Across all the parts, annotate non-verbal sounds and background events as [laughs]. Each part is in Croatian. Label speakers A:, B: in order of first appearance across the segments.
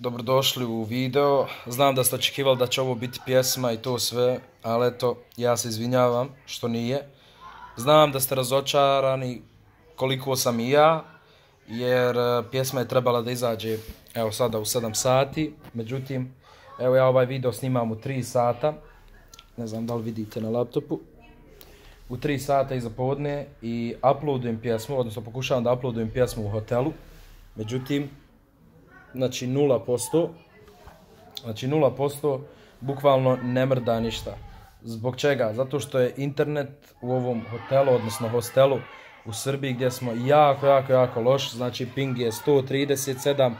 A: Dobrodošli u video, znam da ste očekivali da će ovo biti pjesma i to sve, ali eto, ja se izvinjavam što nije. Znam da ste razočarani koliko sam i ja, jer e, pjesma je trebala da izađe evo sada u 7 sati, međutim, evo ja ovaj video snimam u 3 sata, ne znam da li vidite na laptopu, u 3 sata iza podne i uploadujem pjesmu, odnosno pokušavam da uploadujem pjesmu u hotelu, međutim, znači 0%, znači 0% bukvalno ne mrda ništa. Zbog čega? Zato što je internet u ovom hotelu, odnosno hostelu u Srbiji gdje smo jako, jako, jako loš, znači ping je 137,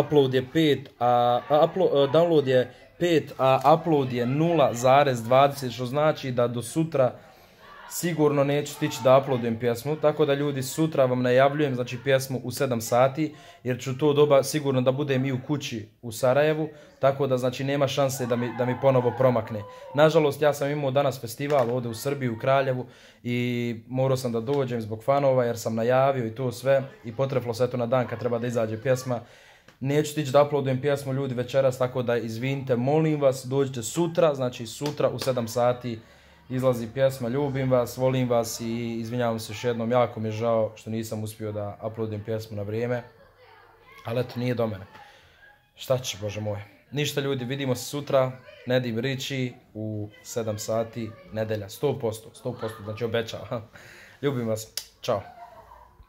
A: upload je 5, a, e, download je 5, a upload je 0,20, što znači da do sutra sigurno neću stići da uploadujem pjesmu, tako da ljudi sutra vam najavljujem znači pjesmu u 7 sati, jer ću to doba sigurno da budem i u kući u Sarajevu, tako da znači nema šanse da mi, da mi ponovo promakne. Nažalost, ja sam imao danas festival ovdje u Srbiji, u Kraljevu i morao sam da dođem zbog fanova jer sam najavio i to sve i potreflo se to na dan kad treba da izađe pjesma. Neću tići da uploadujem pjesmu ljudi večeras, tako da izvinite, molim vas, dođite sutra, znači sutra u 7 sati izlazi pjesma Ljubim vas, volim vas i izvinjavam se još jednom, jako mi je žao što nisam uspio da uploadim pjesmu na vrijeme. Ali eto, nije do mene. Šta će, Bože moje. Ništa ljudi, vidimo se sutra, Nedim Riči u 7 sati, nedelja, 100%, 100%, znači obećavam. [laughs] Ljubim vas, čao.